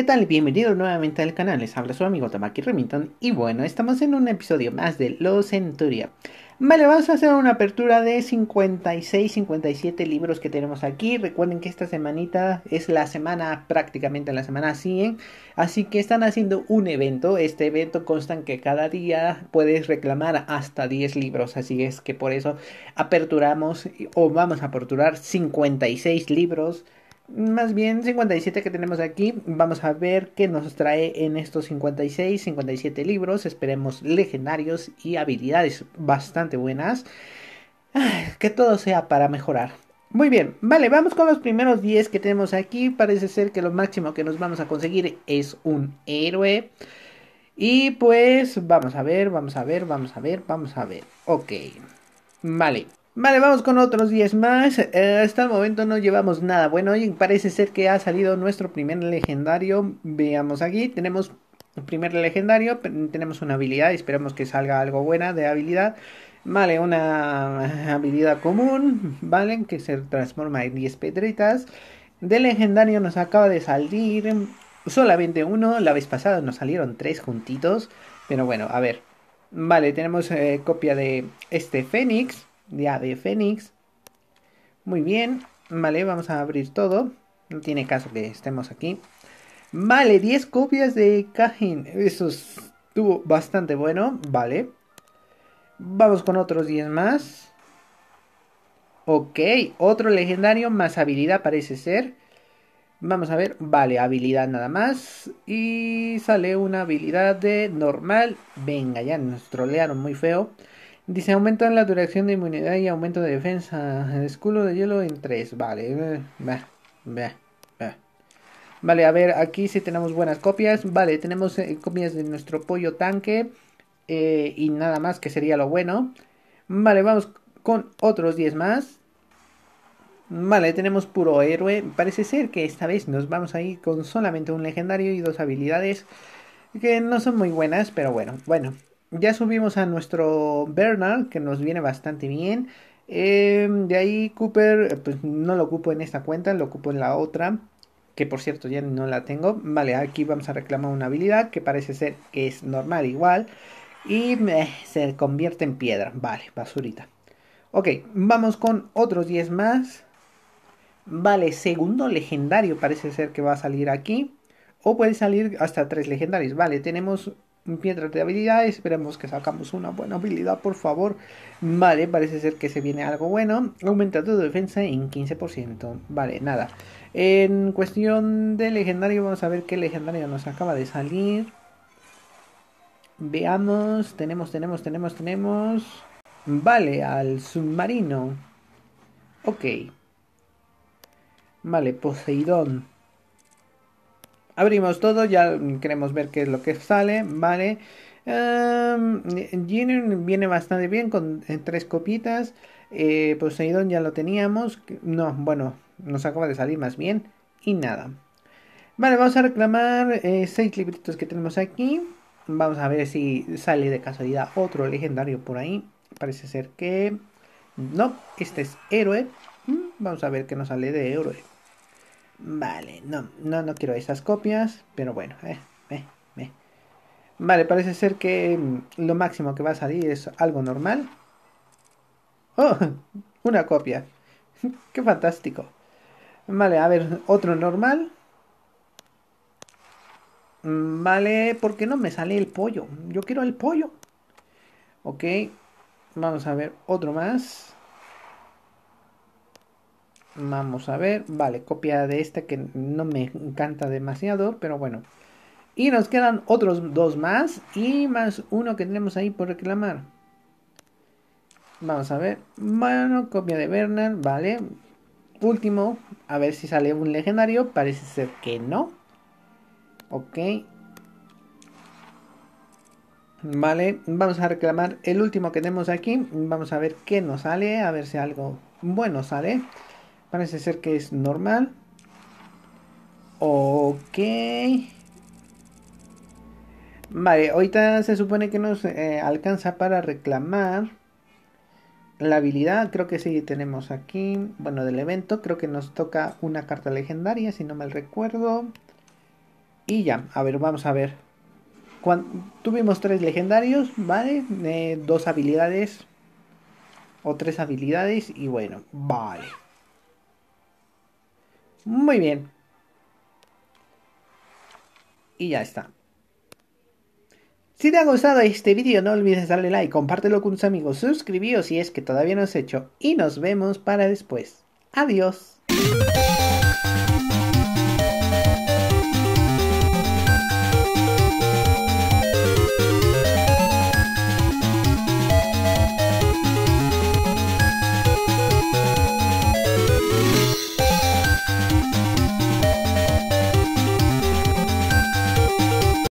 ¿qué tal? Bienvenidos nuevamente al canal, les habla su amigo Tamaki Remington y bueno, estamos en un episodio más de Los Centuria. Vale, vamos a hacer una apertura de 56, 57 libros que tenemos aquí. Recuerden que esta semanita es la semana, prácticamente la semana 100. Así que están haciendo un evento. Este evento consta en que cada día puedes reclamar hasta 10 libros. Así es que por eso aperturamos o vamos a aperturar 56 libros más bien 57 que tenemos aquí. Vamos a ver qué nos trae en estos 56, 57 libros. Esperemos legendarios y habilidades bastante buenas. Que todo sea para mejorar. Muy bien, vale, vamos con los primeros 10 que tenemos aquí. Parece ser que lo máximo que nos vamos a conseguir es un héroe. Y pues vamos a ver, vamos a ver, vamos a ver, vamos a ver. Ok, vale. Vale, vamos con otros 10 más. Eh, hasta el momento no llevamos nada. Bueno, y parece ser que ha salido nuestro primer legendario. Veamos aquí, tenemos el primer legendario. Tenemos una habilidad, esperamos que salga algo buena de habilidad. Vale, una habilidad común, ¿vale? Que se transforma en 10 pedritas. De legendario nos acaba de salir solamente uno. La vez pasada nos salieron tres juntitos. Pero bueno, a ver. Vale, tenemos eh, copia de este Fénix ya de Fénix. Muy bien, vale, vamos a abrir todo. No tiene caso que estemos aquí. Vale, 10 copias de Cajin. Eso estuvo bastante bueno, vale. Vamos con otros 10 más. Ok, otro legendario más habilidad parece ser. Vamos a ver, vale, habilidad nada más. Y sale una habilidad de normal. Venga, ya nos trolearon muy feo. Dice aumento en la duración de inmunidad y aumento de defensa. Esculo escudo de hielo en 3. Vale. Eh, vale, a ver, aquí si tenemos buenas copias. Vale, tenemos eh, copias de nuestro pollo tanque. Eh, y nada más que sería lo bueno. Vale, vamos con otros 10 más. Vale, tenemos puro héroe. Parece ser que esta vez nos vamos a ir con solamente un legendario y dos habilidades que no son muy buenas, pero bueno, bueno. Ya subimos a nuestro Bernard, que nos viene bastante bien. Em, de ahí Cooper, eh, pues no lo ocupo en esta cuenta, lo ocupo en la otra. Que por cierto ya no la tengo. Vale, aquí vamos a reclamar una habilidad que parece ser que es normal igual. Y eh, se convierte en piedra. Vale, basurita. Ok, vamos con otros 10 más. Vale, segundo legendario parece ser que va a salir aquí. O puede salir hasta tres legendarios. Vale, tenemos piedras de habilidad, Esperemos que sacamos una buena habilidad, por favor. Vale, parece ser que se viene algo bueno. Aumenta tu defensa en 15%. Vale, nada. En cuestión de legendario, vamos a ver qué legendario nos acaba de salir. Veamos, tenemos, tenemos, tenemos, tenemos. Vale, al submarino. Ok. Vale, Poseidón abrimos todo, ya queremos ver qué es lo que sale, vale. Um, viene bastante bien con eh, tres copitas. Eh, Poseidón ya lo teníamos. No, bueno, nos acaba de salir más bien. Y nada. Vale, vamos a reclamar eh, seis libritos que tenemos aquí. Vamos a ver si sale de casualidad otro legendario por ahí. Parece ser que... No, este es héroe. Mm, vamos a ver qué nos sale de héroe. Vale, no, no, no quiero esas copias, pero bueno, eh, eh, eh. Vale, parece ser que mm, lo máximo que va a salir es algo normal. ¡Oh! Una copia. ¡Qué fantástico! Vale, a ver, otro normal. Mm, vale, ¿por qué no me sale el pollo? Yo quiero el pollo. Ok, vamos a ver otro más. Vamos a ver, vale, copia de esta que no me encanta demasiado, pero bueno. Y nos quedan otros dos más y más uno que tenemos ahí por reclamar. Vamos a ver, bueno, copia de Bernard, vale. Último, a ver si sale un legendario, parece ser que no. Ok. Vale, vamos a reclamar el último que tenemos aquí. Vamos a ver qué nos sale, a ver si algo bueno sale. Parece ser que es normal. Ok. Vale, ahorita se supone que nos eh, alcanza para reclamar la habilidad. Creo que sí tenemos aquí. Bueno, del evento. Creo que nos toca una carta legendaria, si no mal recuerdo. Y ya, a ver, vamos a ver. tuvimos tres legendarios, ¿vale? Eh, dos habilidades. O tres habilidades. Y bueno, vale. Muy bien. Y ya está. Si te ha gustado este vídeo no olvides darle like, compártelo con tus amigos, suscribíos si es que todavía no has hecho y nos vemos para después. Adiós.